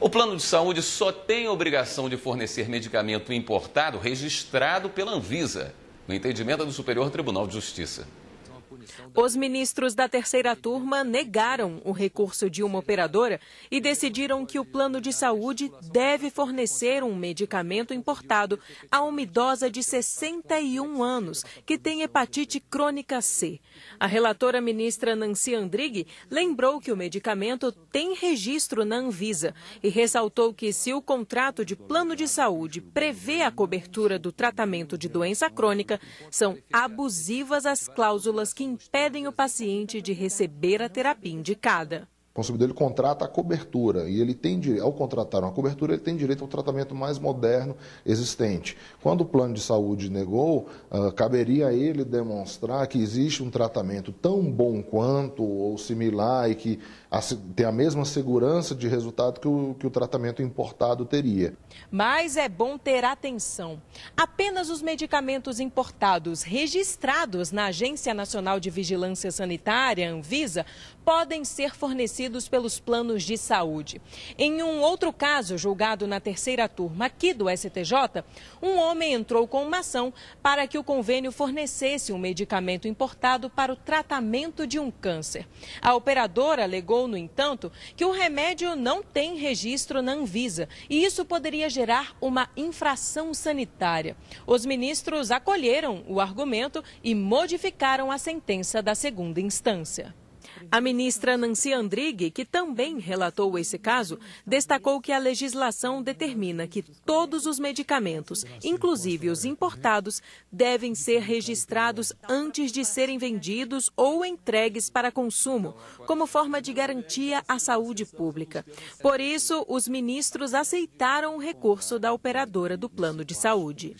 O plano de saúde só tem obrigação de fornecer medicamento importado registrado pela Anvisa, no entendimento do Superior Tribunal de Justiça. Os ministros da terceira turma negaram o recurso de uma operadora e decidiram que o plano de saúde deve fornecer um medicamento importado a uma idosa de 61 anos que tem hepatite crônica C. A relatora ministra Nancy Andrighi lembrou que o medicamento tem registro na Anvisa e ressaltou que se o contrato de plano de saúde prevê a cobertura do tratamento de doença crônica, são abusivas as cláusulas que impedem o paciente de receber a terapia indicada consumidor ele contrata a cobertura e ele tem ao contratar uma cobertura ele tem direito ao tratamento mais moderno existente. Quando o plano de saúde negou, uh, caberia a ele demonstrar que existe um tratamento tão bom quanto ou similar e que a, tem a mesma segurança de resultado que o, que o tratamento importado teria. Mas é bom ter atenção. Apenas os medicamentos importados registrados na Agência Nacional de Vigilância Sanitária, Anvisa, podem ser fornecidos pelos planos de saúde. Em um outro caso, julgado na terceira turma aqui do STJ, um homem entrou com uma ação para que o convênio fornecesse um medicamento importado para o tratamento de um câncer. A operadora alegou, no entanto, que o remédio não tem registro na Anvisa e isso poderia gerar uma infração sanitária. Os ministros acolheram o argumento e modificaram a sentença da segunda instância. A ministra Nancy Andrighi, que também relatou esse caso, destacou que a legislação determina que todos os medicamentos, inclusive os importados, devem ser registrados antes de serem vendidos ou entregues para consumo, como forma de garantia à saúde pública. Por isso, os ministros aceitaram o recurso da operadora do plano de saúde.